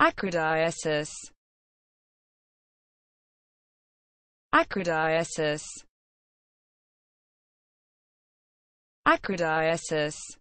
acridiasis acridiasis acridiasis